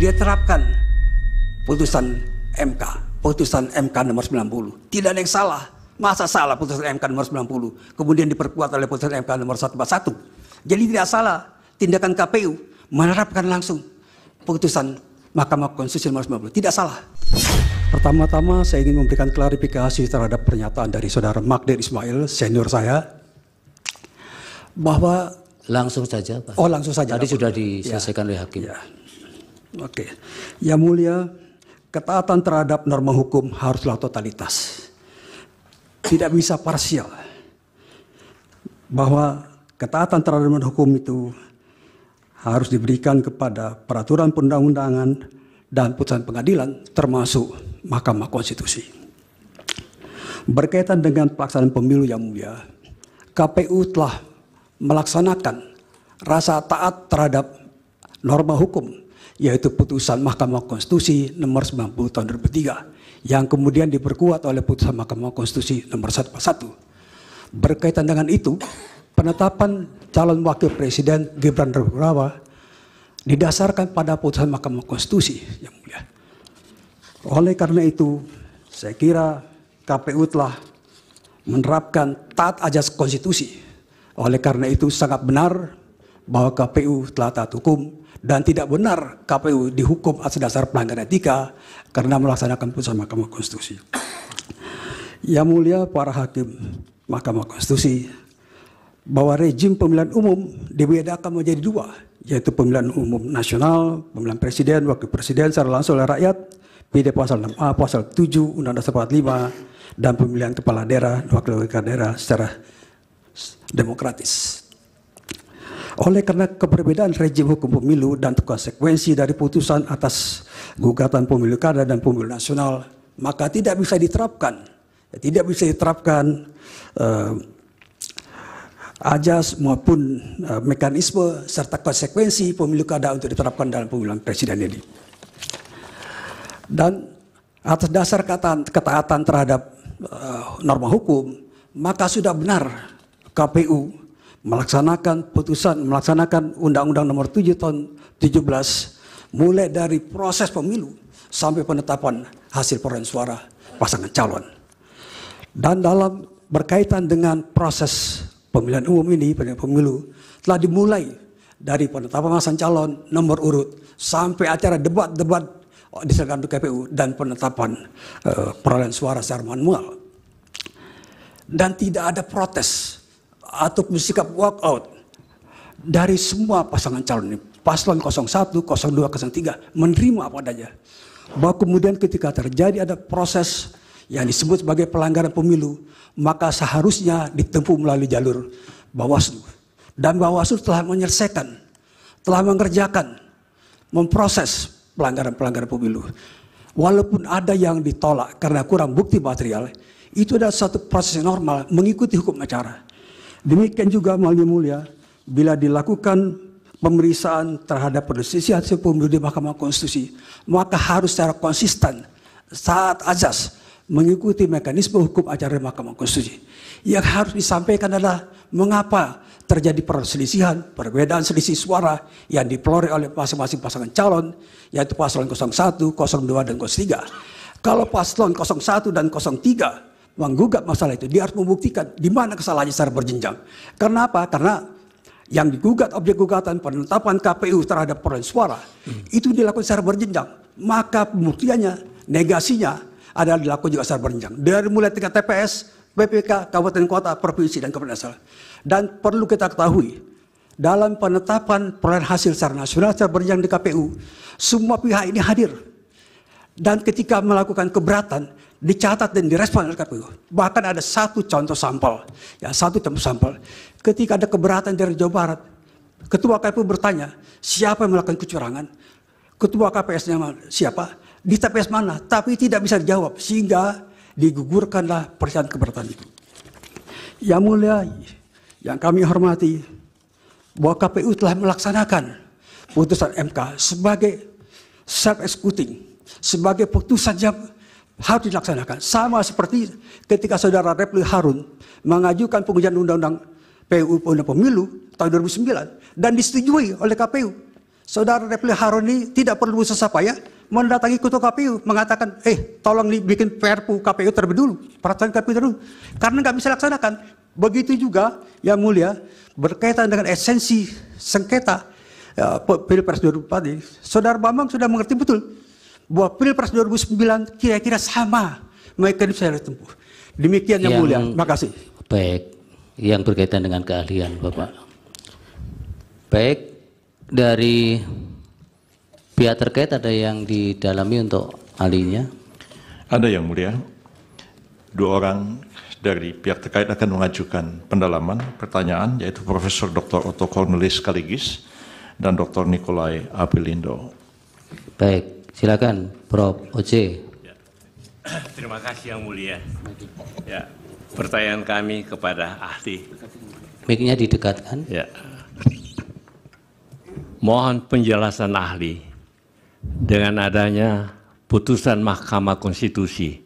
dia terapkan putusan MK, putusan MK nomor 90. Tidak ada yang salah. Masa salah putusan MK nomor 90, kemudian diperkuat oleh putusan MK nomor 141. Jadi tidak salah tindakan KPU menerapkan langsung putusan Mahkamah Konstitusi nomor 90. Tidak salah. Pertama-tama saya ingin memberikan klarifikasi terhadap pernyataan dari saudara Magdir Ismail, senior saya, bahwa langsung saja Pak. Oh, langsung saja. Tadi sudah diselesaikan ya. oleh hakim. Ya. Oke. Yang mulia, ketaatan terhadap norma hukum haruslah totalitas. Tidak bisa parsial. Bahwa ketaatan terhadap norma hukum itu harus diberikan kepada peraturan perundang-undangan dan putusan pengadilan termasuk Mahkamah Konstitusi. Berkaitan dengan pelaksanaan pemilu yang mulia, KPU telah melaksanakan rasa taat terhadap norma hukum yaitu putusan Mahkamah Konstitusi nomor 90 tahun 2003 yang kemudian diperkuat oleh putusan Mahkamah Konstitusi nomor 141. Berkaitan dengan itu, penetapan calon wakil presiden Gibran Raka didasarkan pada putusan Mahkamah Konstitusi yang mulia. Oleh karena itu, saya kira KPU telah menerapkan taat ajas konstitusi. Oleh karena itu sangat benar bahwa KPU telah taat hukum dan tidak benar KPU dihukum atas dasar pelanggaran etika karena melaksanakan putusan Mahkamah Konstitusi. Yang mulia para hakim Mahkamah Konstitusi, bahwa rejim pemilihan umum dibedakan menjadi dua, yaitu pemilihan umum nasional, pemilihan presiden, wakil presiden secara langsung oleh rakyat, PD pasal 6A, pasal 7, Undang-Undang 45, dan pemilihan kepala daerah, wakil kepala daerah secara demokratis. Oleh karena keberbedaan rejim hukum pemilu dan konsekuensi dari putusan atas gugatan pemilu kada dan pemilu nasional, maka tidak bisa diterapkan. Tidak bisa diterapkan uh, ajas maupun uh, mekanisme serta konsekuensi pemilu kada untuk diterapkan dalam pemilihan presiden ini. Dan atas dasar ketaatan, terhadap uh, norma hukum, maka sudah benar KPU melaksanakan putusan, melaksanakan Undang-Undang Nomor 7 Tahun 17 mulai dari proses pemilu sampai penetapan hasil perolehan suara pasangan calon. Dan dalam berkaitan dengan proses pemilihan umum ini, pemilu telah dimulai dari penetapan pasangan calon nomor urut sampai acara debat-debat diselenggarakan KPU dan penetapan uh, perolehan suara secara manual. Dan tidak ada protes atau bersikap out dari semua pasangan calon ini. Paslon 01, 02, 03 menerima apa adanya. Bahwa kemudian ketika terjadi ada proses yang disebut sebagai pelanggaran pemilu, maka seharusnya ditempuh melalui jalur Bawaslu. Dan Bawaslu telah menyelesaikan, telah mengerjakan, memproses pelanggaran-pelanggaran pemilu. Walaupun ada yang ditolak karena kurang bukti material, itu adalah satu proses normal mengikuti hukum acara. Demikian juga melalui mulia, bila dilakukan pemeriksaan terhadap perselisihan hasil pemilu di Mahkamah Konstitusi, maka harus secara konsisten saat azas mengikuti mekanisme hukum acara Mahkamah Konstitusi. Yang harus disampaikan adalah mengapa terjadi perselisihan, perbedaan selisih suara yang dipelori oleh masing-masing pasangan calon, yaitu paslon 01, 02, dan 03. Kalau paslon 01 dan 03 menggugat masalah itu, dia harus membuktikan di mana kesalahannya secara berjenjang. Karena apa? Karena yang digugat objek gugatan penetapan KPU terhadap perolehan suara hmm. itu dilakukan secara berjenjang. Maka pembuktiannya, negasinya adalah dilakukan juga secara berjenjang. Dari mulai tingkat TPS, PPK, kabupaten kota, provinsi dan kabupaten asal. Dan perlu kita ketahui dalam penetapan perolehan hasil secara nasional secara berjenjang di KPU, semua pihak ini hadir. Dan ketika melakukan keberatan, dicatat dan direspon oleh KPU. Bahkan ada satu contoh sampel, ya satu contoh sampel. Ketika ada keberatan dari Jawa Barat, Ketua KPU bertanya, siapa yang melakukan kecurangan? Ketua KPS-nya siapa? Di TPS mana? Tapi tidak bisa dijawab, sehingga digugurkanlah persyaratan keberatan itu. Yang mulia, yang kami hormati, bahwa KPU telah melaksanakan putusan MK sebagai self-executing, sebagai putusan yang harus dilaksanakan. Sama seperti ketika saudara Repli Harun mengajukan pengujian undang-undang PU Undang Pemilu tahun 2009 dan disetujui oleh KPU. Saudara Repli Harun ini tidak perlu sesapa ya mendatangi kutu KPU mengatakan, eh tolong bikin perpu KPU terlebih dulu, peraturan KPU terlebih dulu. Karena nggak bisa laksanakan. Begitu juga yang mulia berkaitan dengan esensi sengketa ya, Pilpres 2004 ini, Saudara Bambang sudah mengerti betul bahwa Pilpres 2009 kira-kira sama mekanisme yang ditempuh. Demikian yang, yang mulia. kasih. Baik. Yang berkaitan dengan keahlian Bapak. Baik. Dari pihak terkait ada yang didalami untuk ahlinya? Ada yang mulia. Dua orang dari pihak terkait akan mengajukan pendalaman pertanyaan yaitu Profesor Dr. Otto Cornelis Kaligis dan Dr. Nikolai Apelindo. Baik, Silakan, Prof. Oce. Ya. Terima kasih yang mulia. Ya, pertanyaan kami kepada ahli. Miknya didekatkan. Ya. Mohon penjelasan ahli dengan adanya putusan Mahkamah Konstitusi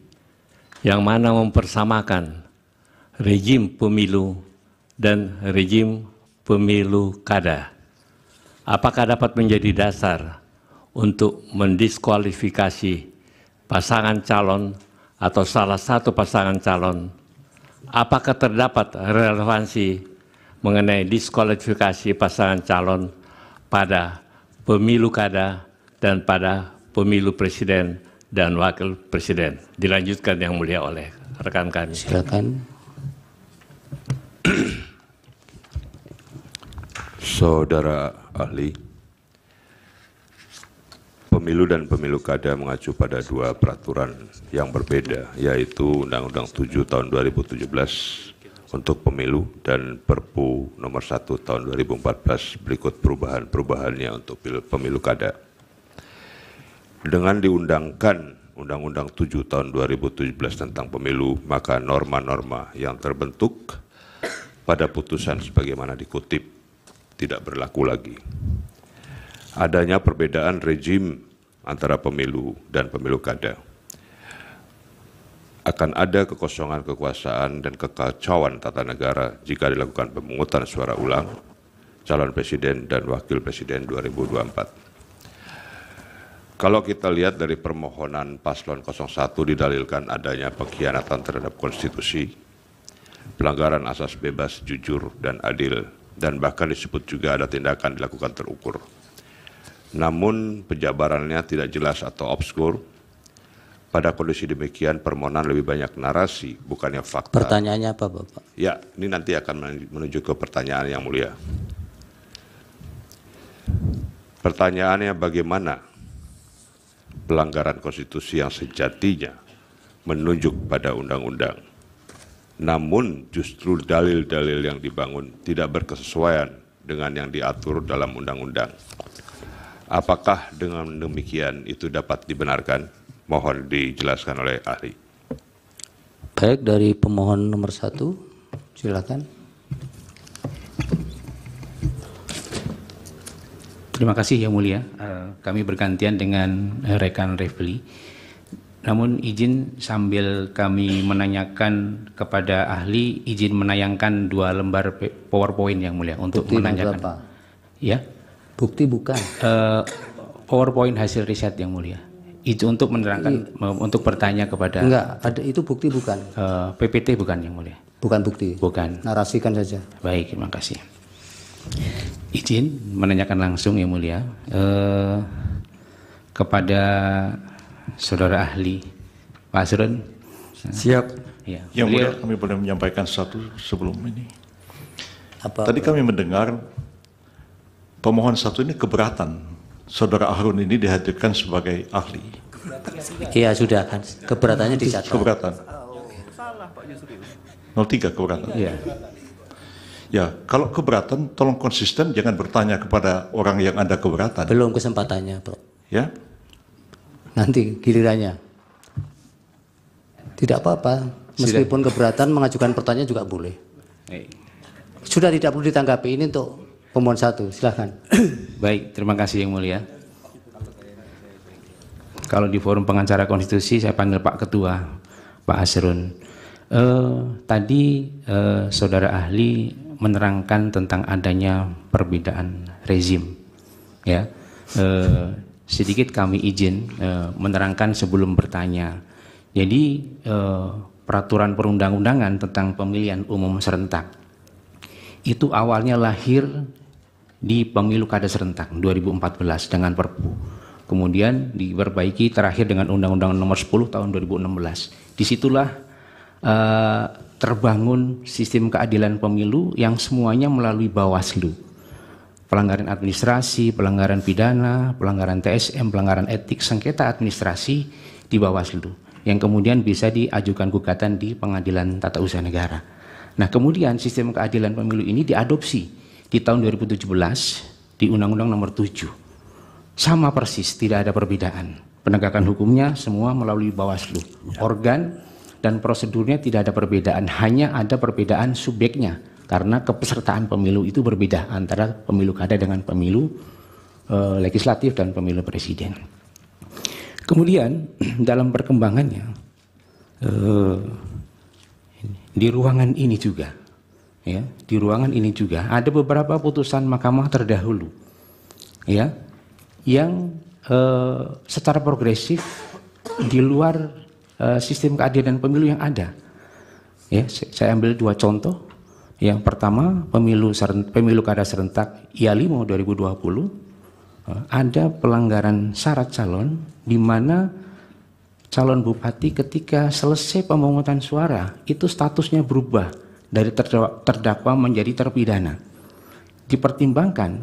yang mana mempersamakan rejim pemilu dan rejim pemilu kada. Apakah dapat menjadi dasar untuk mendiskualifikasi pasangan calon atau salah satu pasangan calon, apakah terdapat relevansi mengenai diskualifikasi pasangan calon pada pemilu kada dan pada pemilu presiden dan wakil presiden? Dilanjutkan yang mulia oleh rekan kami. Silakan. Saudara ahli, pemilu dan pemilu kada mengacu pada dua peraturan yang berbeda, yaitu Undang-Undang 7 tahun 2017 untuk pemilu dan Perpu nomor 1 tahun 2014 berikut perubahan-perubahannya untuk pemilu kada. Dengan diundangkan Undang-Undang 7 tahun 2017 tentang pemilu, maka norma-norma yang terbentuk pada putusan sebagaimana dikutip tidak berlaku lagi adanya perbedaan rejim antara pemilu dan pemilu kada. Akan ada kekosongan kekuasaan dan kekacauan tata negara jika dilakukan pemungutan suara ulang calon presiden dan wakil presiden 2024. Kalau kita lihat dari permohonan paslon 01 didalilkan adanya pengkhianatan terhadap konstitusi, pelanggaran asas bebas, jujur, dan adil, dan bahkan disebut juga ada tindakan dilakukan terukur namun penjabarannya tidak jelas atau obskur. Pada kondisi demikian permohonan lebih banyak narasi bukannya fakta. Pertanyaannya apa Bapak? Ya, ini nanti akan menuju ke pertanyaan yang mulia. Pertanyaannya bagaimana pelanggaran konstitusi yang sejatinya menunjuk pada undang-undang. Namun justru dalil-dalil yang dibangun tidak berkesesuaian dengan yang diatur dalam undang-undang. Apakah dengan demikian itu dapat dibenarkan? Mohon dijelaskan oleh ahli. Baik dari pemohon nomor satu, silakan. Terima kasih Yang Mulia. Eh, kami bergantian dengan rekan Refli. Namun izin sambil kami menanyakan kepada ahli, izin menayangkan dua lembar PowerPoint Yang Mulia untuk Bukti menanyakan. Berapa? Ya. Bukti bukan. Uh, PowerPoint hasil riset yang mulia. Itu untuk menerangkan, I, untuk bertanya kepada. Enggak, ada itu bukti bukan. Uh, eh, PPT bukan yang mulia. Bukan bukti. Bukan. Narasikan saja. Baik, terima kasih. Izin menanyakan langsung yang mulia uh, kepada saudara ahli Pak Asrun. Siap. Ya, yang mulia kami boleh menyampaikan satu sebelum ini. Apa, Tadi kami mendengar pemohon satu ini keberatan. Saudara Ahrun ini dihadirkan sebagai ahli. Iya sudah kan, keberatannya di dicatat. Keberatan. Salah Pak Yusril. 03 keberatan. Iya. Ya, kalau keberatan tolong konsisten jangan bertanya kepada orang yang ada keberatan. Belum kesempatannya, Bro. Ya. Nanti gilirannya. Tidak apa-apa, meskipun keberatan mengajukan pertanyaan juga boleh. Sudah tidak perlu ditanggapi ini untuk pemohon satu silahkan baik terima kasih yang mulia kalau di forum pengacara konstitusi saya panggil Pak Ketua Pak Asrun eh, tadi eh, saudara ahli menerangkan tentang adanya perbedaan rezim ya eh, sedikit kami izin eh, menerangkan sebelum bertanya jadi eh, peraturan perundang-undangan tentang pemilihan umum serentak itu awalnya lahir di pemilu kada serentak 2014 dengan Perpu. Kemudian diperbaiki terakhir dengan Undang-Undang Nomor 10 tahun 2016. Disitulah uh, terbangun sistem keadilan pemilu yang semuanya melalui Bawaslu. Pelanggaran administrasi, pelanggaran pidana, pelanggaran TSM, pelanggaran etik, sengketa administrasi di Bawaslu yang kemudian bisa diajukan gugatan di Pengadilan Tata Usaha Negara. Nah, kemudian sistem keadilan pemilu ini diadopsi di tahun 2017 di Undang-Undang Nomor 7. Sama persis, tidak ada perbedaan. Penegakan hukumnya semua melalui Bawaslu. Ya. Organ dan prosedurnya tidak ada perbedaan, hanya ada perbedaan subjeknya karena kepesertaan pemilu itu berbeda antara pemilu kada dengan pemilu eh, legislatif dan pemilu presiden. Kemudian dalam perkembangannya eh, di ruangan ini juga ya di ruangan ini juga ada beberapa putusan mahkamah terdahulu ya yang eh, secara progresif di luar eh, sistem keadilan pemilu yang ada ya saya ambil dua contoh yang pertama pemilu serentak, pemilu kada serentak IALIMO 2020 eh, ada pelanggaran syarat calon di mana calon bupati ketika selesai pemungutan suara itu statusnya berubah dari terdakwa menjadi terpidana dipertimbangkan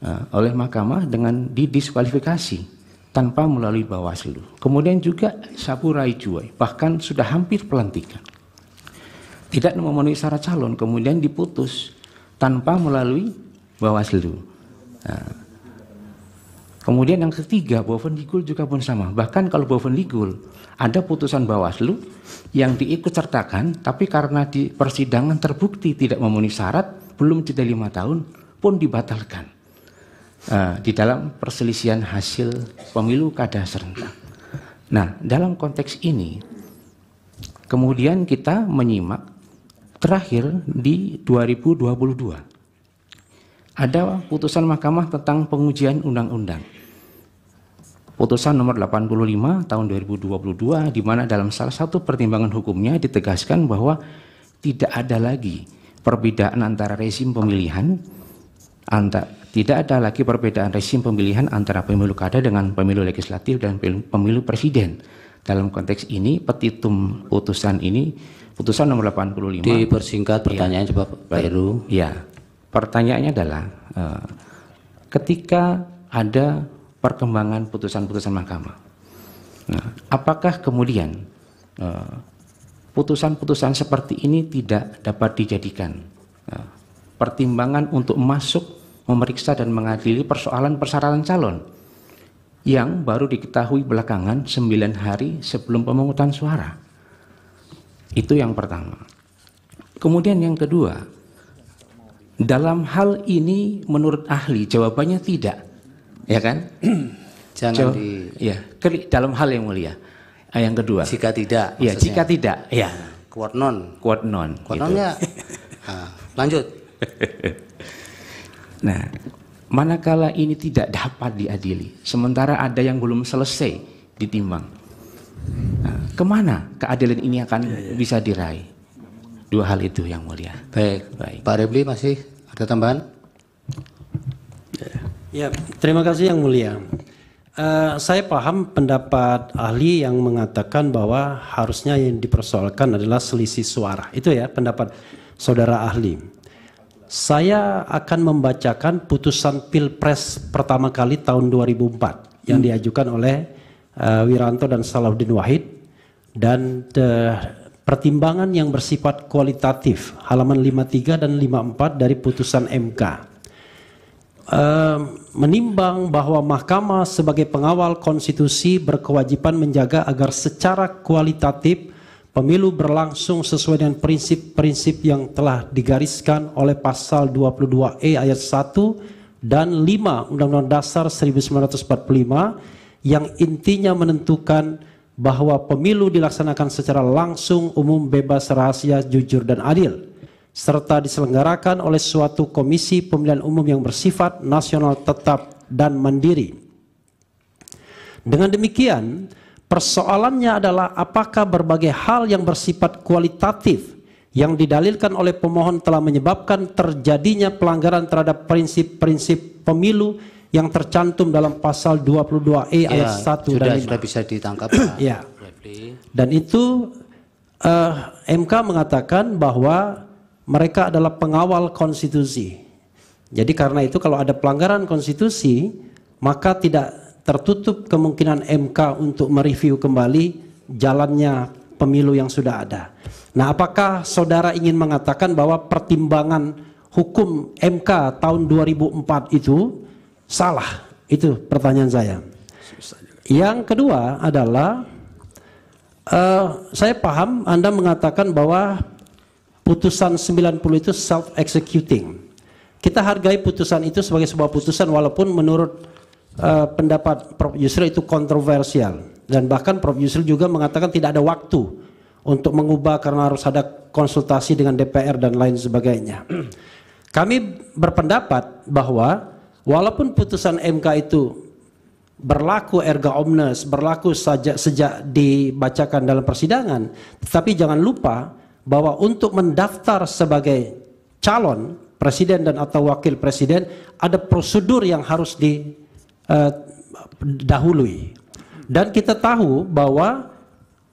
uh, oleh mahkamah dengan didiskualifikasi tanpa melalui bawaslu. Kemudian juga sapurai cuy bahkan sudah hampir pelantikan. Tidak memenuhi syarat calon kemudian diputus tanpa melalui bawaslu. Nah, Kemudian yang ketiga, boven ligul juga pun sama. Bahkan kalau boven ligul, ada putusan Bawaslu yang diikut sertakan, tapi karena di persidangan terbukti tidak memenuhi syarat, belum jeda lima tahun, pun dibatalkan uh, di dalam perselisihan hasil pemilu kada serentak. Nah, dalam konteks ini, kemudian kita menyimak terakhir di 2022 ada putusan mahkamah tentang pengujian undang-undang. Putusan nomor 85 tahun 2022 di mana dalam salah satu pertimbangan hukumnya ditegaskan bahwa tidak ada lagi perbedaan antara rezim pemilihan antara tidak ada lagi perbedaan rezim pemilihan antara pemilu kada dengan pemilu legislatif dan pemilu presiden. Dalam konteks ini petitum putusan ini putusan nomor 85 dipersingkat iya. pertanyaan ya. coba Pak Heru. Ya. Pertanyaannya adalah uh, ketika ada perkembangan putusan-putusan mahkamah. Nah, apakah kemudian eh, putusan-putusan uh, seperti ini tidak dapat dijadikan uh, pertimbangan untuk masuk memeriksa dan mengadili persoalan persyaratan calon yang baru diketahui belakangan 9 hari sebelum pemungutan suara. Itu yang pertama. Kemudian yang kedua, dalam hal ini menurut ahli jawabannya tidak ya kan? Jangan Jauh, di ya, klik dalam hal yang mulia. Ah, yang kedua. Jika tidak. Ya, jika tidak, ya. Quote non. Quote non. Quote gitu. non ya. nah, lanjut. nah, manakala ini tidak dapat diadili, sementara ada yang belum selesai ditimbang. Nah, kemana keadilan ini akan ya, ya. bisa diraih? Dua hal itu yang mulia. Baik, baik. Pak Rebli masih ada tambahan? Ya. Ya, terima kasih yang mulia. Uh, saya paham pendapat ahli yang mengatakan bahwa harusnya yang dipersoalkan adalah selisih suara. Itu ya pendapat saudara ahli. Saya akan membacakan putusan Pilpres pertama kali tahun 2004 yang hmm. diajukan oleh uh, Wiranto dan Salahuddin Wahid dan uh, pertimbangan yang bersifat kualitatif halaman 53 dan 54 dari putusan MK. Eh, menimbang bahwa mahkamah sebagai pengawal konstitusi berkewajiban menjaga agar secara kualitatif pemilu berlangsung sesuai dengan prinsip-prinsip yang telah digariskan oleh pasal 22E ayat 1 dan 5 Undang-Undang Dasar 1945 yang intinya menentukan bahwa pemilu dilaksanakan secara langsung, umum, bebas, rahasia, jujur, dan adil serta diselenggarakan oleh suatu komisi pemilihan umum yang bersifat nasional tetap dan mandiri. Dengan demikian, persoalannya adalah apakah berbagai hal yang bersifat kualitatif yang didalilkan oleh pemohon telah menyebabkan terjadinya pelanggaran terhadap prinsip-prinsip pemilu yang tercantum dalam pasal 22E ya, ayat 1 sudah, dan 5. Sudah bisa ditangkap. ya. Dan itu uh, eh, MK mengatakan bahwa mereka adalah pengawal konstitusi. Jadi karena itu kalau ada pelanggaran konstitusi, maka tidak tertutup kemungkinan MK untuk mereview kembali jalannya pemilu yang sudah ada. Nah, apakah saudara ingin mengatakan bahwa pertimbangan hukum MK tahun 2004 itu salah? Itu pertanyaan saya. Yang kedua adalah uh, saya paham Anda mengatakan bahwa putusan 90 itu self executing. Kita hargai putusan itu sebagai sebuah putusan walaupun menurut uh, pendapat Prof Yusril itu kontroversial dan bahkan Prof Yusril juga mengatakan tidak ada waktu untuk mengubah karena harus ada konsultasi dengan DPR dan lain sebagainya. Kami berpendapat bahwa walaupun putusan MK itu berlaku erga omnes, berlaku sejak, sejak dibacakan dalam persidangan. Tetapi jangan lupa bahwa untuk mendaftar sebagai calon presiden dan atau wakil presiden ada prosedur yang harus didahului. Eh, dan kita tahu bahwa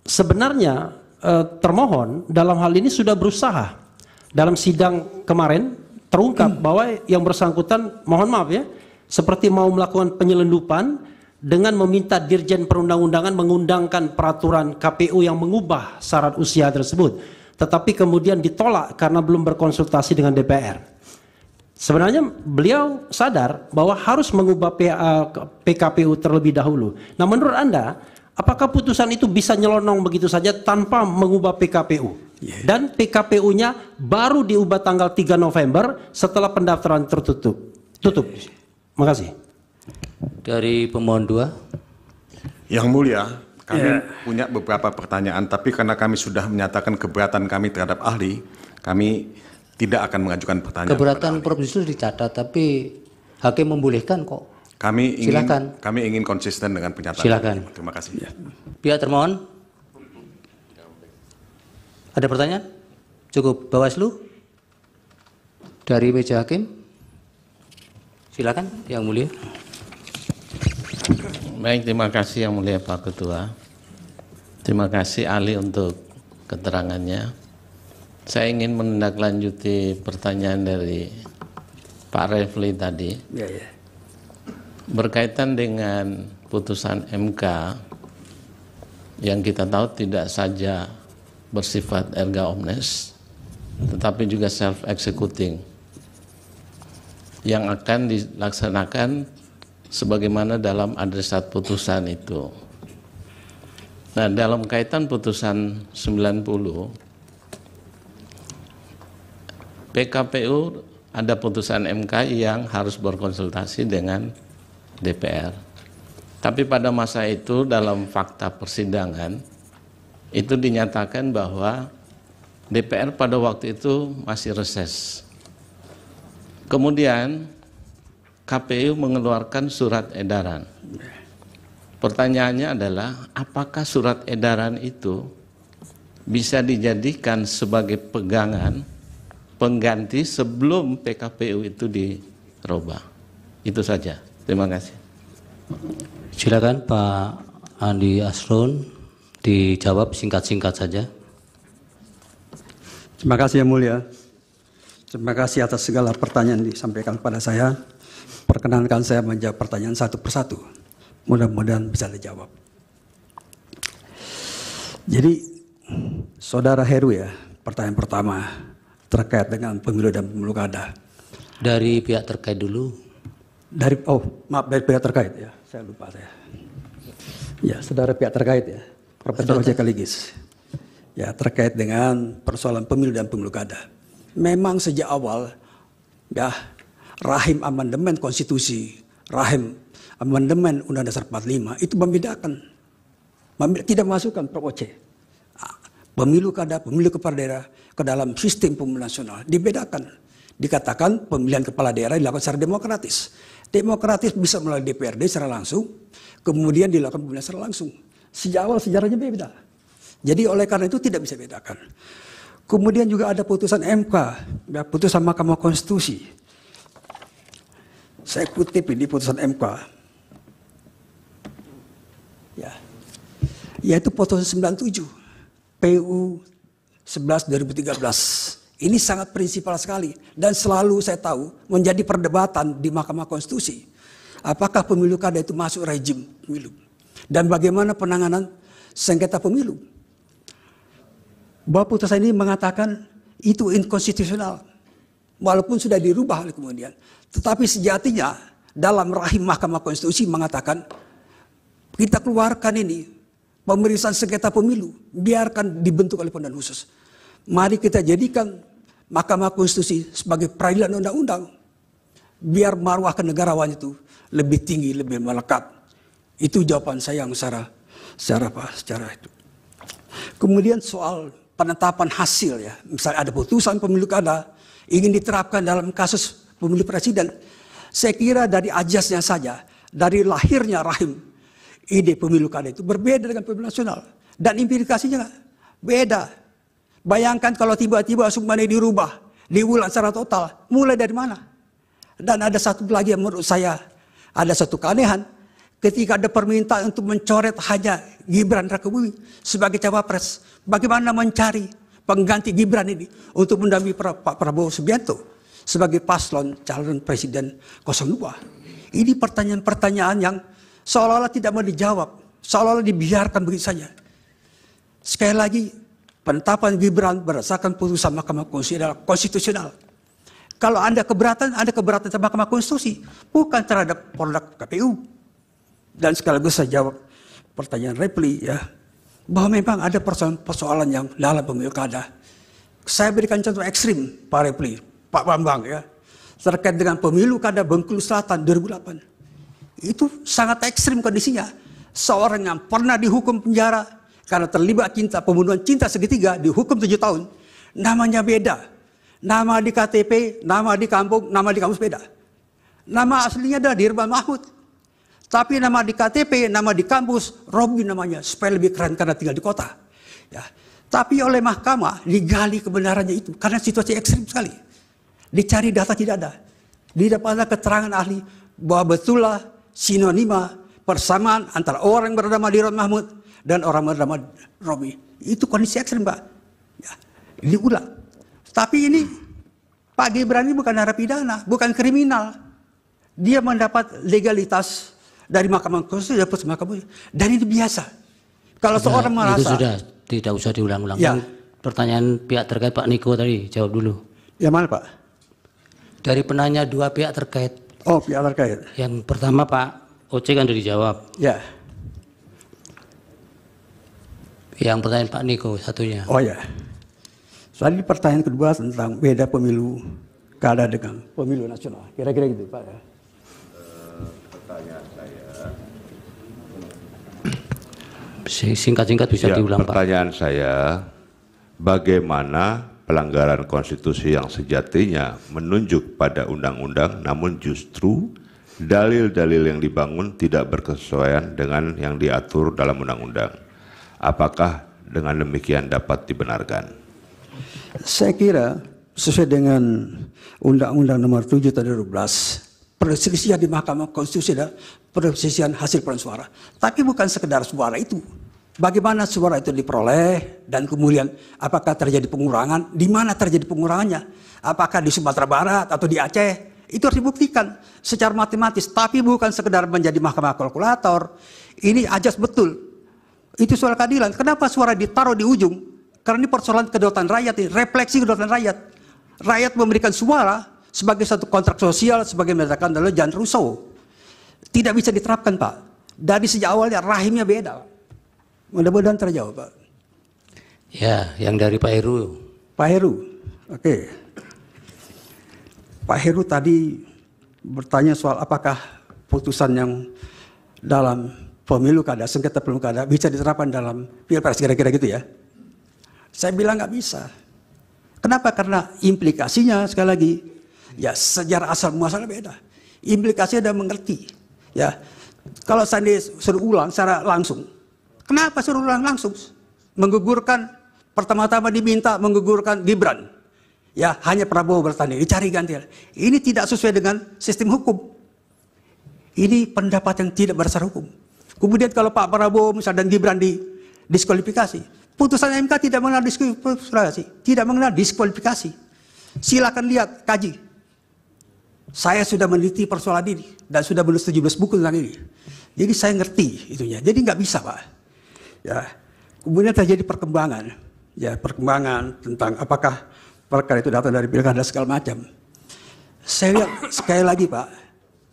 sebenarnya eh, termohon dalam hal ini sudah berusaha dalam sidang kemarin terungkap hmm. bahwa yang bersangkutan mohon maaf ya seperti mau melakukan penyelundupan dengan meminta Dirjen Perundang-undangan mengundangkan peraturan KPU yang mengubah syarat usia tersebut tetapi kemudian ditolak karena belum berkonsultasi dengan DPR. Sebenarnya beliau sadar bahwa harus mengubah PKPU terlebih dahulu. Nah menurut Anda, apakah putusan itu bisa nyelonong begitu saja tanpa mengubah PKPU? Iya. Dan PKPU-nya baru diubah tanggal 3 November setelah pendaftaran tertutup. Tutup. Iya, iya. Makasih. Dari pemohon dua. Yang mulia, kami yeah. punya beberapa pertanyaan, tapi karena kami sudah menyatakan keberatan kami terhadap ahli, kami tidak akan mengajukan pertanyaan. Keberatan Prof Yusril dicatat, tapi hakim membolehkan kok. Kami ingin, Silakan. kami ingin konsisten dengan pernyataan. Silakan. Terima kasih. Ya. Pihak termohon, ada pertanyaan? Cukup. Bawaslu dari meja hakim. Silakan, Yang Mulia. Baik, terima kasih yang mulia Pak Ketua. Terima kasih Ali untuk keterangannya. Saya ingin menindaklanjuti pertanyaan dari Pak Refli tadi. Ya, ya. Berkaitan dengan putusan MK yang kita tahu tidak saja bersifat erga omnes tetapi juga self executing yang akan dilaksanakan sebagaimana dalam adresat putusan itu. Nah, dalam kaitan putusan 90 PKPU ada putusan MK yang harus berkonsultasi dengan DPR. Tapi pada masa itu dalam fakta persidangan itu dinyatakan bahwa DPR pada waktu itu masih reses. Kemudian KPU mengeluarkan surat edaran. Pertanyaannya adalah apakah surat edaran itu bisa dijadikan sebagai pegangan pengganti sebelum PKPU itu dirubah. Itu saja. Terima kasih. Silakan Pak Andi Asrun dijawab singkat-singkat saja. Terima kasih yang mulia. Terima kasih atas segala pertanyaan disampaikan kepada saya perkenankan saya menjawab pertanyaan satu persatu. Mudah-mudahan bisa dijawab. Jadi, Saudara Heru ya, pertanyaan pertama terkait dengan pemilu dan pemilu kada. Dari pihak terkait dulu. Dari oh maaf dari pihak terkait ya, saya lupa saya. Ya, saudara pihak terkait ya, Profesor Ojek Kaligis. Ya terkait dengan persoalan pemilu dan pemilu kada. Memang sejak awal ya rahim amandemen konstitusi, rahim amandemen Undang-Undang Dasar 45 itu membedakan. Tidak masukkan Pro OC. Ah, pemilu kada, pemilu kepala daerah ke dalam sistem pemilu nasional dibedakan. Dikatakan pemilihan kepala daerah dilakukan secara demokratis. Demokratis bisa melalui DPRD secara langsung, kemudian dilakukan pemilihan secara langsung. Sejak awal sejarahnya beda. Jadi oleh karena itu tidak bisa bedakan. Kemudian juga ada putusan MK, ya, putusan Mahkamah Konstitusi saya kutip ini putusan MK. Ya. Yaitu putusan 97 PU 11 2013. Ini sangat prinsipal sekali dan selalu saya tahu menjadi perdebatan di Mahkamah Konstitusi. Apakah pemilu kada itu masuk rejim pemilu dan bagaimana penanganan sengketa pemilu. Bahwa putusan ini mengatakan itu inkonstitusional walaupun sudah dirubah oleh kemudian. Tetapi sejatinya dalam rahim Mahkamah Konstitusi mengatakan kita keluarkan ini pemeriksaan sengketa pemilu biarkan dibentuk oleh pengadilan khusus. Mari kita jadikan Mahkamah Konstitusi sebagai peradilan undang-undang biar marwah kenegarawan itu lebih tinggi, lebih melekat. Itu jawaban saya yang secara secara apa? Secara itu. Kemudian soal penetapan hasil ya, misalnya ada putusan pemilu kada, ingin diterapkan dalam kasus pemilu presiden, saya kira dari ajasnya saja, dari lahirnya rahim, ide pemilu kali itu berbeda dengan pemilu nasional. Dan implikasinya beda. Bayangkan kalau tiba-tiba Sumbani dirubah, diulang secara total, mulai dari mana? Dan ada satu lagi yang menurut saya, ada satu keanehan, ketika ada permintaan untuk mencoret hanya Gibran Rakebumi sebagai cawapres. Bagaimana mencari pengganti Gibran ini untuk mendampingi Pak Prabowo Subianto sebagai paslon calon presiden 02. Ini pertanyaan-pertanyaan yang seolah-olah tidak mau dijawab, seolah-olah dibiarkan begitu saja. Sekali lagi, penetapan Gibran berdasarkan putusan Mahkamah Konstitusi adalah konstitusional. Kalau Anda keberatan, Anda keberatan sama Mahkamah Konstitusi, bukan terhadap produk KPU. Dan sekaligus saya jawab pertanyaan Repli ya bahwa memang ada persoalan, persoalan yang dalam pemilu kada. Saya berikan contoh ekstrim, Pak Repli, Pak Bambang ya, terkait dengan pemilu kada Bengkulu Selatan 2008. Itu sangat ekstrim kondisinya. Seorang yang pernah dihukum penjara karena terlibat cinta pembunuhan cinta segitiga dihukum tujuh tahun. Namanya beda. Nama di KTP, nama di kampung, nama di kampus beda. Nama aslinya adalah Dirban Mahmud. Tapi nama di KTP, nama di kampus, Robi namanya supaya lebih keren karena tinggal di kota. Ya. Tapi oleh mahkamah digali kebenarannya itu karena situasi ekstrim sekali. Dicari data tidak ada. Didapatkan keterangan ahli bahwa betullah sinonima persamaan antara orang yang bernama Diron Mahmud dan orang bernama Robi. Itu kondisi ekstrim, Pak. Ya, diulang. Tapi ini Pak Gibran ini bukan narapidana, bukan kriminal. Dia mendapat legalitas dari Mahkamah Konstitusi dapat Mahkamah dan itu biasa. Kalau sudah, seorang merasa itu sudah tidak usah diulang-ulang. Ya. Kan pertanyaan pihak terkait Pak Niko tadi jawab dulu. Ya mana Pak? Dari penanya dua pihak terkait. Oh pihak terkait. Yang pertama Pak Oce kan sudah dijawab. Ya. Yang pertanyaan Pak Niko satunya. Oh ya. Soalnya pertanyaan kedua tentang beda pemilu kada dengan pemilu nasional. Kira-kira gitu Pak ya. Eh, pertanyaan Singkat-singkat bisa ya, diulang pertanyaan Pak. Pertanyaan saya, bagaimana pelanggaran konstitusi yang sejatinya menunjuk pada undang-undang namun justru dalil-dalil yang dibangun tidak berkesesuaian dengan yang diatur dalam undang-undang. Apakah dengan demikian dapat dibenarkan? Saya kira sesuai dengan Undang-Undang Nomor 7 tahun 2012, perselisihan di Mahkamah Konstitusi adalah perselisihan hasil peran suara. Tapi bukan sekedar suara itu, Bagaimana suara itu diperoleh dan kemudian apakah terjadi pengurangan? Di mana terjadi pengurangannya? Apakah di Sumatera Barat atau di Aceh? Itu harus dibuktikan secara matematis, tapi bukan sekedar menjadi mahkamah kalkulator. Ini ajas betul. Itu suara keadilan. Kenapa suara ditaruh di ujung? Karena ini persoalan kedaulatan rakyat, ini refleksi kedaulatan rakyat. Rakyat memberikan suara sebagai satu kontrak sosial, sebagai menyatakan, dalam Jan Rousseau. Tidak bisa diterapkan, Pak. Dari sejak awalnya rahimnya beda, Pak. Mudah-mudahan terjawab, Pak. Ya, yang dari Pak Heru. Pak Heru, oke. Okay. Pak Heru tadi bertanya soal apakah putusan yang dalam pemilu kada, sengketa pemilu kada, bisa diterapkan dalam pilpres, kira-kira gitu ya. Saya bilang nggak bisa. Kenapa? Karena implikasinya sekali lagi, ya sejarah asal muasal beda. Implikasinya ada mengerti. Ya, kalau saya suruh ulang secara langsung, Kenapa suruh langsung menggugurkan pertama-tama diminta menggugurkan Gibran? Ya, hanya Prabowo bertanding, dicari ganti. Ini tidak sesuai dengan sistem hukum. Ini pendapat yang tidak berdasar hukum. Kemudian kalau Pak Prabowo misalnya dan Gibran di diskualifikasi, putusan MK tidak mengenal diskualifikasi, tidak mengenal diskualifikasi. Silakan lihat, kaji. Saya sudah meneliti persoalan ini dan sudah menulis 17 buku tentang ini. Jadi saya ngerti itunya. Jadi nggak bisa, Pak. Ya, kemudian terjadi perkembangan, ya perkembangan tentang apakah perkara itu datang dari pilkada segala macam. Saya lihat sekali lagi Pak,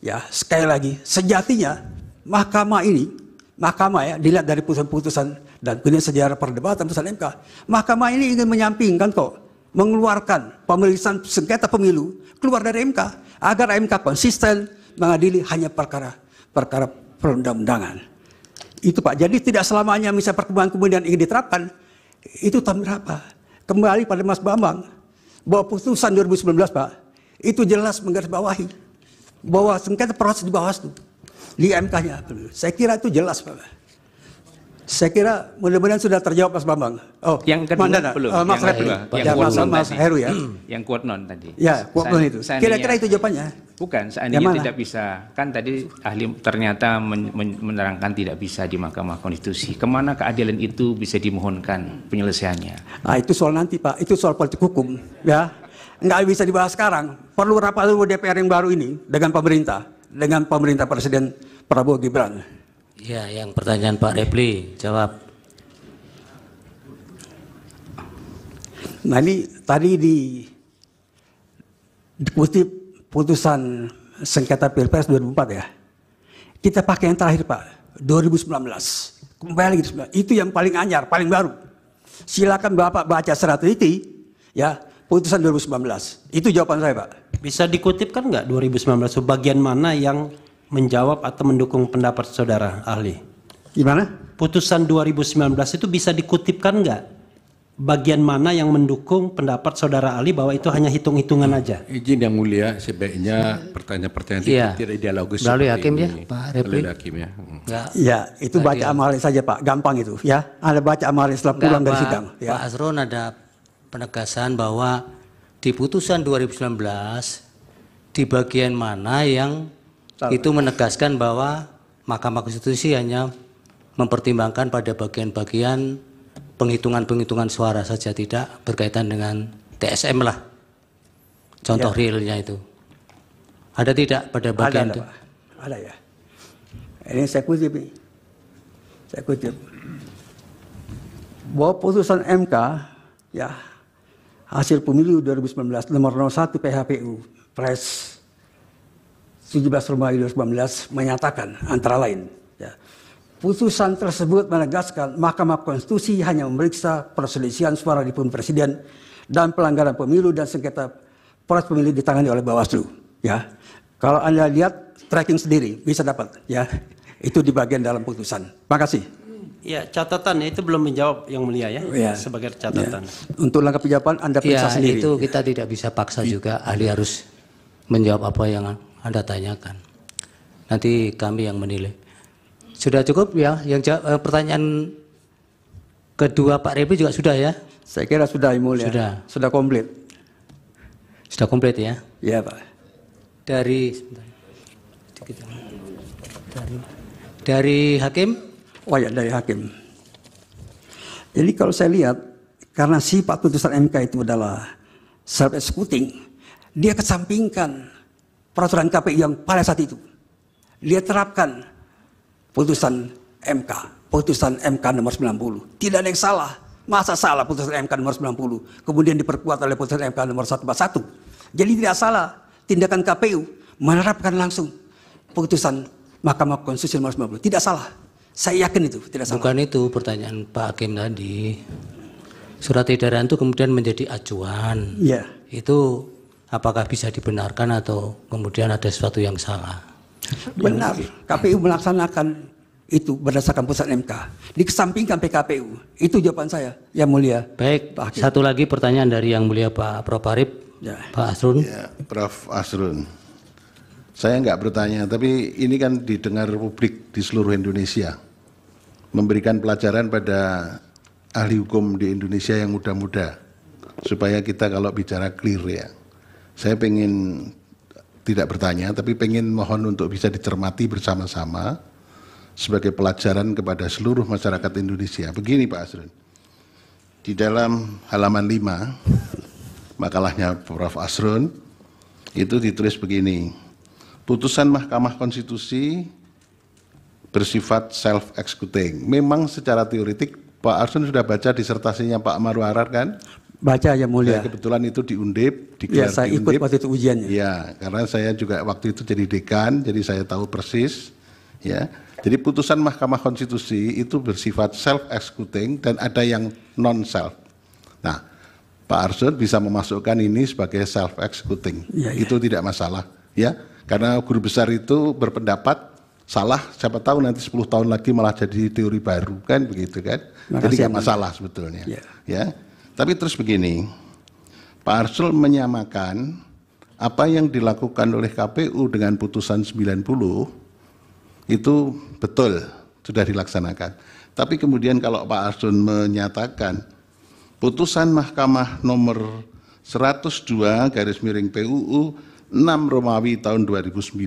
ya sekali lagi sejatinya mahkamah ini, mahkamah ya dilihat dari putusan-putusan dan punya sejarah perdebatan putusan MK, mahkamah ini ingin menyampingkan kok mengeluarkan pemeriksaan sengketa pemilu keluar dari MK agar MK konsisten mengadili hanya perkara perkara perundang-undangan itu Pak. Jadi tidak selamanya misal perkembangan kemudian ingin diterapkan, itu tak apa? Kembali pada Mas Bambang, bahwa putusan 2019 Pak, itu jelas menggarisbawahi bahwa sengketa proses di Bawaslu, di MK-nya. Saya kira itu jelas Pak. Saya kira mudah-mudahan sudah terjawab Mas Bambang. Oh, yang kedua mana, belum. Uh, Mas Repli. Ya, yang Mas, Heru ya. Hmm. yang kuat non tadi. Ya, kuat non itu. Kira-kira itu jawabannya. Bukan, seandainya ya, tidak bisa. Kan tadi ahli ternyata men menerangkan tidak bisa di Mahkamah Konstitusi. Kemana keadilan itu bisa dimohonkan penyelesaiannya? Nah, itu soal nanti Pak. Itu soal politik hukum. Ya, nggak bisa dibahas sekarang. Perlu rapat dulu DPR yang baru ini dengan pemerintah, dengan pemerintah Presiden Prabowo Gibran. Ya, yang pertanyaan Pak Repli, jawab. Nah ini tadi di dikutip putusan sengketa Pilpres 2004 ya. Kita pakai yang terakhir Pak, 2019. Kembali lagi, itu yang paling anyar, paling baru. Silakan Bapak baca secara teliti ya, putusan 2019. Itu jawaban saya Pak. Bisa dikutipkan nggak 2019 sebagian mana yang menjawab atau mendukung pendapat saudara ahli? Gimana? Putusan 2019 itu bisa dikutipkan enggak? Bagian mana yang mendukung pendapat saudara Ali bahwa itu hanya hitung-hitungan aja? Izin yang mulia, sebaiknya pertanyaan-pertanyaan iya. tidak dialogis. Melalui hakim ya, ini. ya, Pak Repli. Melalui hakim ya. Hmm. Ya, itu Lalu baca ya. amal saja Pak, gampang itu ya. Ada baca amal setelah pulang Enggak, dari Pak, sidang. Ya. Pak Asron ada penegasan bahwa di putusan 2019 di bagian mana yang itu menegaskan bahwa Mahkamah Konstitusi hanya mempertimbangkan pada bagian-bagian penghitungan-penghitungan suara saja tidak berkaitan dengan TSM lah. Contoh ya. realnya itu. Ada tidak pada bagian ada, itu? Ada, ada ya. Ini saya kutip. Saya kutip. Bahwa putusan MK ya hasil pemilu 2019 nomor 01 PHPU press 17 Romawi 2019 menyatakan antara lain ya, putusan tersebut menegaskan Mahkamah Konstitusi hanya memeriksa perselisihan suara di pemilu presiden dan pelanggaran pemilu dan sengketa proses pemilu ditangani oleh Bawaslu ya kalau anda lihat tracking sendiri bisa dapat ya itu di bagian dalam putusan makasih Ya catatan itu belum menjawab yang mulia ya, ya. sebagai catatan. Ya. Untuk langkah penjawaban Anda periksa ya, sendiri. itu kita tidak bisa paksa iya. juga ahli harus menjawab apa yang anda tanyakan. Nanti kami yang menilai. Sudah cukup ya? Yang jawab, eh, pertanyaan kedua Pak Repi juga sudah ya? Saya kira sudah, Imul ya. Sudah. Sudah komplit. Sudah komplit ya? Iya, Pak. Dari ya. Dari, dari hakim? Oh ya, dari hakim. Jadi kalau saya lihat, karena sifat putusan MK itu adalah self-executing, dia kesampingkan peraturan KPU yang pada saat itu dia terapkan putusan MK, putusan MK nomor 90. Tidak ada yang salah. Masa salah putusan MK nomor 90, kemudian diperkuat oleh putusan MK nomor 141. Jadi tidak salah tindakan KPU menerapkan langsung putusan Mahkamah Konstitusi nomor 90. Tidak salah. Saya yakin itu tidak salah. Bukan itu pertanyaan Pak Hakim tadi. Surat edaran itu kemudian menjadi acuan. Iya. Yeah. Itu apakah bisa dibenarkan atau kemudian ada sesuatu yang salah? Benar, KPU melaksanakan itu berdasarkan putusan MK. Dikesampingkan PKPU. Itu jawaban saya, Yang Mulia. Baik, Pak satu lagi pertanyaan dari Yang Mulia Pak Prof. Arif, ya. Pak Asrun. Ya, Prof. Asrun. Saya nggak bertanya, tapi ini kan didengar publik di seluruh Indonesia. Memberikan pelajaran pada ahli hukum di Indonesia yang muda-muda. Supaya kita kalau bicara clear ya saya pengen tidak bertanya, tapi pengen mohon untuk bisa dicermati bersama-sama sebagai pelajaran kepada seluruh masyarakat Indonesia. Begini Pak Asrun, di dalam halaman 5 makalahnya Prof. Asrun itu ditulis begini, putusan Mahkamah Konstitusi bersifat self-executing. Memang secara teoretik Pak Arsun sudah baca disertasinya Pak Marwarar kan? Baca ya mulia. Saya kebetulan itu di Undip, di Ya, saya di ikut Undip. waktu itu ujiannya. Ya, karena saya juga waktu itu jadi dekan, jadi saya tahu persis. Ya, jadi putusan Mahkamah Konstitusi itu bersifat self executing dan ada yang non self. Nah, Pak Arsul bisa memasukkan ini sebagai self executing. Ya, iya. itu tidak masalah, ya. Karena guru besar itu berpendapat salah siapa tahu nanti 10 tahun lagi malah jadi teori baru kan begitu kan Makasih, jadi tidak ya, masalah sebetulnya iya. ya. ya tapi terus begini, Pak Arsul menyamakan apa yang dilakukan oleh KPU dengan putusan 90 itu betul sudah dilaksanakan. Tapi kemudian kalau Pak Arsul menyatakan putusan Mahkamah nomor 102 garis miring PUU 6 Romawi tahun 2009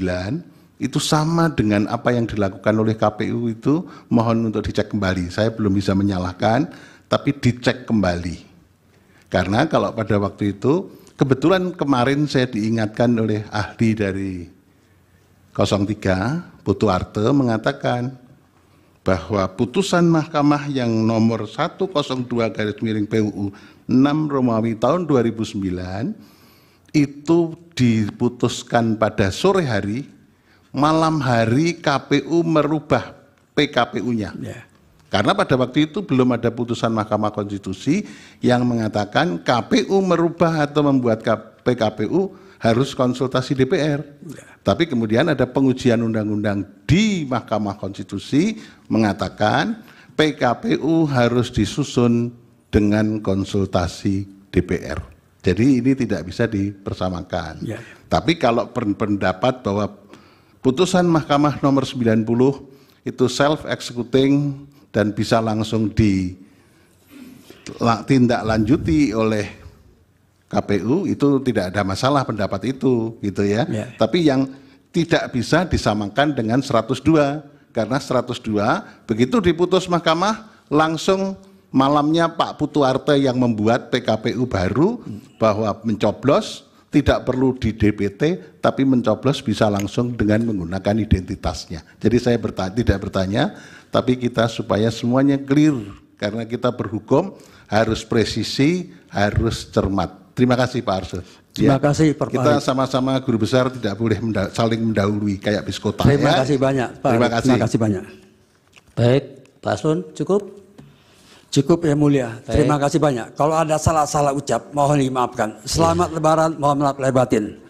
itu sama dengan apa yang dilakukan oleh KPU itu mohon untuk dicek kembali. Saya belum bisa menyalahkan tapi dicek kembali karena kalau pada waktu itu, kebetulan kemarin saya diingatkan oleh ahli dari 03, Putu Arte mengatakan bahwa putusan mahkamah yang nomor 102 garis miring PUU 6 Romawi tahun 2009 itu diputuskan pada sore hari, malam hari KPU merubah PKPU-nya. Yeah. Karena pada waktu itu belum ada putusan Mahkamah Konstitusi yang mengatakan KPU merubah atau membuat PKPU harus konsultasi DPR. Ya. Tapi kemudian ada pengujian undang-undang di Mahkamah Konstitusi mengatakan PKPU harus disusun dengan konsultasi DPR. Jadi ini tidak bisa dipersamakan. Ya. Tapi kalau pendapat bahwa putusan Mahkamah nomor 90 itu self executing dan bisa langsung ditindaklanjuti oleh KPU itu tidak ada masalah pendapat itu gitu ya. ya. Tapi yang tidak bisa disamakan dengan 102 karena 102 begitu diputus mahkamah langsung malamnya Pak Putu Arte yang membuat PKPU baru bahwa mencoblos tidak perlu di DPT, tapi mencoblos bisa langsung dengan menggunakan identitasnya. Jadi saya bertanya, tidak bertanya, tapi kita supaya semuanya clear karena kita berhukum harus presisi, harus cermat. Terima kasih Pak Arsul. Terima ya, kasih Pak Kita sama-sama guru besar tidak boleh menda saling mendahului kayak biskota. Terima ya. kasih banyak Pak. Terima kasih. Terima kasih banyak. Baik, Pak Arsul cukup. Cukup ya mulia. Baik. Terima kasih banyak. Kalau ada salah-salah ucap, mohon dimaafkan. Selamat ya. Lebaran, mohon maaf lebatin.